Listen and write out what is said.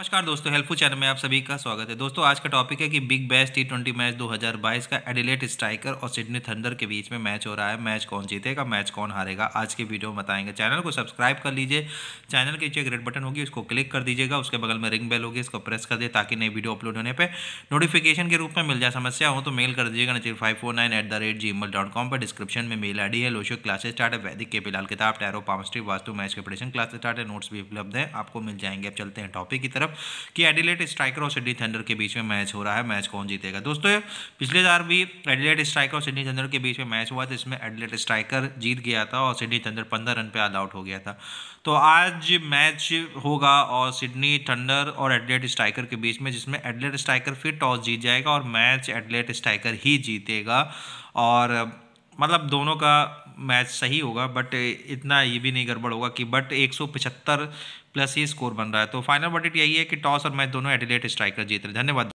नमस्कार दोस्तों helpful channel में आप सभी का स्वागत है दोस्तों आज का टॉपिक है कि Big Bash T twenty match 2022 का एडिलेट स्ट्राइकर और सिडनी थंडर के बीच में मैच हो रहा है मैच कौन जीतेगा मैच कौन हारेगा आज के वीडियो में बताएंगे चैनल को सब्सक्राइब कर लीजिए चैनल के नीचे एक रेड बटन होगी उसको क्लिक कर दीजिएगा उसके बगल में रिंग बेल होगी इसको प्रेस कर दिए ताकि नई वीडियो अपलोड होने पर नोटिफिकेशन के रूप में मिल जाए समस्या हो तो मेल कर दीजिएगा नीचे five four nine at the rate Gmail dot com पर डिस्क्रिप्शन में मेल आई है लोशो क्लासेस स्टार्ट है वैदिक के बिलाल किताब टैरो पामस्ट्री वास्तु मैच के प्रेशन क्लासेस स्टार्ट है नोट्स भी उपलब्ध है आपको मिल जाएंगे अब चलते हैं टॉपिक की तरफ तरफ कि एडिलेट स्ट्राइकर और सिडनी थंडर के बीच में मैच हो रहा है मैच कौन जीतेगा दोस्तों पिछले बार भी एडिलेट स्ट्राइकर और सिडनी थंडर के बीच में मैच हुआ था इसमें एडिलेट स्ट्राइकर जीत गया था और सिडनी थंडर पंद्रह रन पर ऑल आउट हो गया था तो आज मैच होगा और सिडनी थंडर और एडलेट स्ट्राइकर के बीच में जिसमें एडलेट स्ट्राइकर फिर टॉस जीत जाएगा और मैच एडलेट स्ट्राइकर ही जीतेगा और मतलब दोनों का मैच सही होगा बट इतना ये भी नहीं गड़बड़ होगा कि बट एक प्लस ही स्कोर बन रहा है तो फाइनल बटेट यही है कि टॉस और मैच दोनों एडिलेट स्ट्राइकर जीत रहे धन्यवाद